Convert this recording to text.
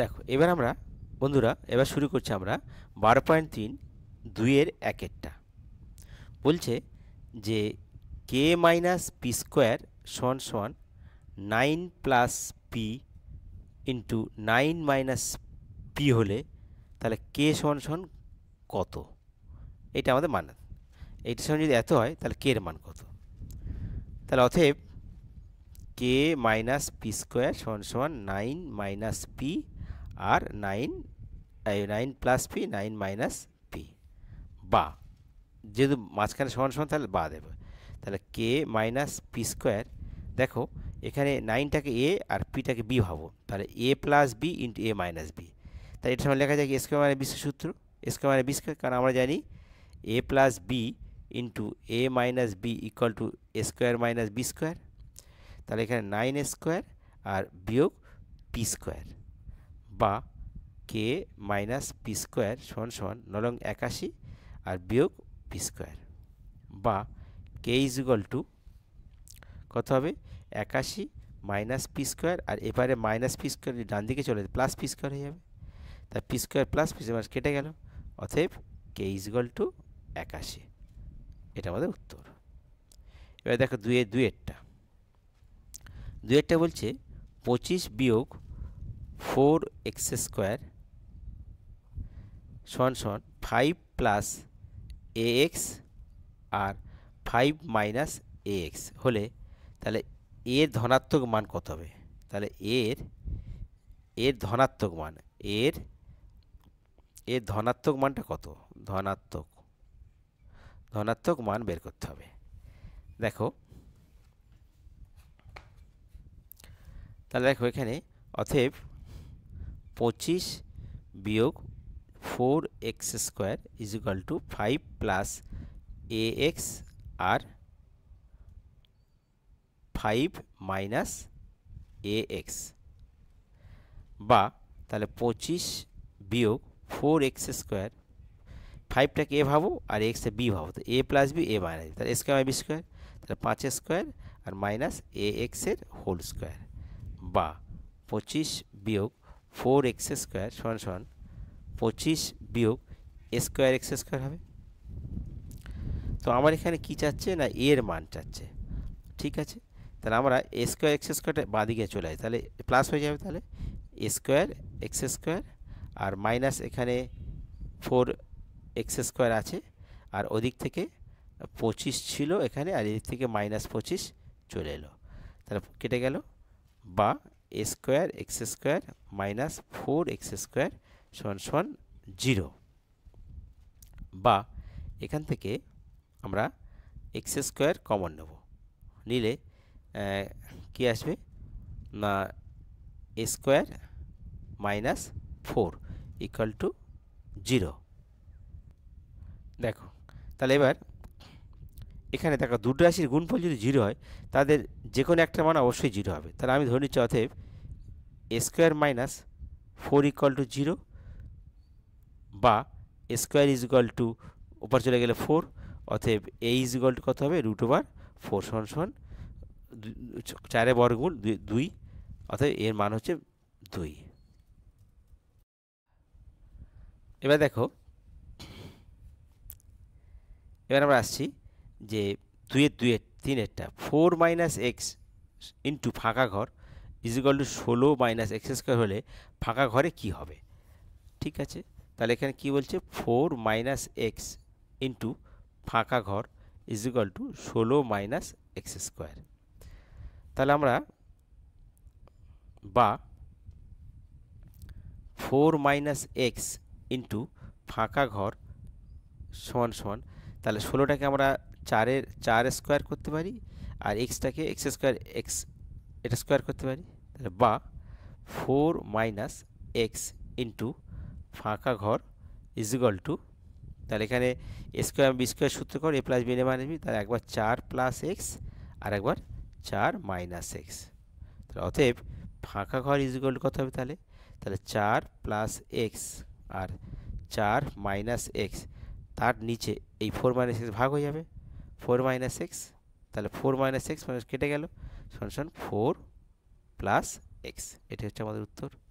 দেখো এবার আমরা বন্ধুরা এবার শুরু করছি আমরা বারো পয়েন্ট তিন দুইয়ের একটা বলছে যে কে মাইনাস পি স্কোয়ার সন সন nine plus P into nine minus P হলে তাহলে কে সন সন কত এটা আমাদের মান এইটার সঙ্গে যদি এত হয় তাহলে কে এর মান কত তাহলে অথেব কে মাইনাস পি স্কোয়ার সমান সমান নাইন মাইনাস পি আর nine nine plus P nine minus P বা যেহেতু মাঝখানে সমান সমান তাহলে বা দেবে তাহলে কে মাইনাস পি স্কোয়ার দেখো এখানে নাইনটাকে এ আর পিটাকে বি ভাবো তাহলে A plus B into A minus B তাই এটার সময় লেখা যায় কি স্কোয়ার মানে বিশ্ব সূত্র স্কোয়ার মানে বি স্কোয়ার কারণ আমরা জানি a plus B into A minus b equal to a square minus b square তাহলে এখানে নাইন স্কোয়ার আর বিয়োগ পি স্কোয়ার বা কে মাইনাস পি স্কোয়ার সমান সমান নলং একাশি আর বিয়োগ পি স্কোয়ার বা কে ইজুগল টু কত হবে একাশি মাইনাস পি স্কোয়ার আর এবারে মাইনাস পি স্কোয়ার ডান দিকে চলে প্লাস পি স্কোয়ার হয়ে যাবে তা p square plus p square কেটে গেল অতএব কে ইজগল টু একাশি এটা আমাদের উত্তর এবার দেখো দুয়ে দুয়েরটা দুয়েরটা বলছে পঁচিশ বিয়োগ ফোর এক্স স্কোয়ার সন সন ফাইভ প্লাস এ এক্স আর ফাইভ মাইনাস এ এক্স হলে তাহলে এর ধনাত্মক মান কত হবে তাহলে এর এর ধনাত্মক মান এর এর ধনাত্মক মানটা কত ধনাত্মক ধনাত্মক মান বের করতে হবে দেখো তাহলে দেখো এখানে অথেব 25 বিয়োগ 4x² = 5 + ax r 5 - ax বা তাহলে 25 বিয়োগ 4x² 5টাকে a ভাবো আর x কে b ভাবো তাহলে a + b a - তার a² তার 5² আর -ax এর होल स्क्वायर বা 25 বিয়োগ ফোর এক্স স্কোয়ার সমান সমান পঁচিশ বিয়োগ স্কোয়ার এক্স স্কোয়ার হবে তো আমার এখানে কি চাচ্ছে না এর মান চাচ্ছে ঠিক আছে তাহলে আমরা স্কোয়ার এক্স স্কোয়ারটা বাঁদিকে চলে আসি তাহলে প্লাস হয়ে যাবে তাহলে স্কোয়ার এক্স স্কোয়ার আর মাইনাস এখানে ফোর এক্স স্কোয়ার আছে আর ওদিক থেকে পঁচিশ ছিল এখানে আর এদিক থেকে মাইনাস পঁচিশ চলে এলো তাহলে কেটে গেল বা a square x square minus four x square সমান সমান জিরো বা এখান থেকে আমরা এক্স স্কোয়ার কমন নেব নিলে কি আসবে না a square minus four equal to zero দেখো তাহলে এবার এখানে দেখো দুটো রাশির গুণফল যদি জিরো হয় তাদের যে কোনো একটা মান অবশ্যই জিরো হবে তাহলে আমি ধরে নিচ্ছি অতএব square minus four equal to zero বা স্কোয়ার ইজ ইকুয়াল টু ওপর চলে গেলে ফোর অতএব এ ইজ ইকুয়াল টু কত হবে রুট ওভার ফোর সন সন চারে বর্গমূল দুই অতএব এর মান হচ্ছে দুই এবার দেখো এবার আমরা আসছি যে দুয়ের দুয়ের তিনেরটা ফোর মাইনাস এক্স ইন্টু ফাঁকা ঘর ইজিকাল টু ষোলো মাইনাস এক্স স্কোয়ার হলে ফাঁকা ঘরে কি হবে ঠিক আছে তাহলে এখানে কি বলছে ফোর মাইনাস এক্স ইন্টু ফাঁকা ঘর ইজিকাল টু ষোলো মাইনাস এক্স স্কোয়ার তাহলে আমরা বা ফোর মাইনাস এক্স ইন্টু ফাঁকা ঘর সমান সমান তাহলে ষোলোটাকে আমরা চারের চার স্কোয়ার করতে পারি আর এক্সটাকে এক্স স্কোয়ার এক্স এটা স্কোয়ার করতে পারি তাহলে বা ফোর মাইনাস এক্স ইন্টু ফাঁকা ঘর ইজিকল টু তাহলে এখানে স্কোয়ার বি স্কোয়ার সূত্র কর এ প্লাস বি এ মানে বি তাহলে একবার চার প্লাস এক্স আর একবার চার মাইনাস এক্স তাহলে অতএব ফাঁকা ঘর ইজিকল কত হবে তাহলে তাহলে চার প্লাস এক্স আর চার মাইনাস এক্স তার নিচে এই ফোর মাইনাস এক্স ভাগ হয়ে যাবে ফোর মাইনাস এক্স তাহলে ফোর মাইনাস এক্স মাইনাস কেটে গেল সমান ফোর প্লাস এক্স এটি হচ্ছে আমাদের উত্তর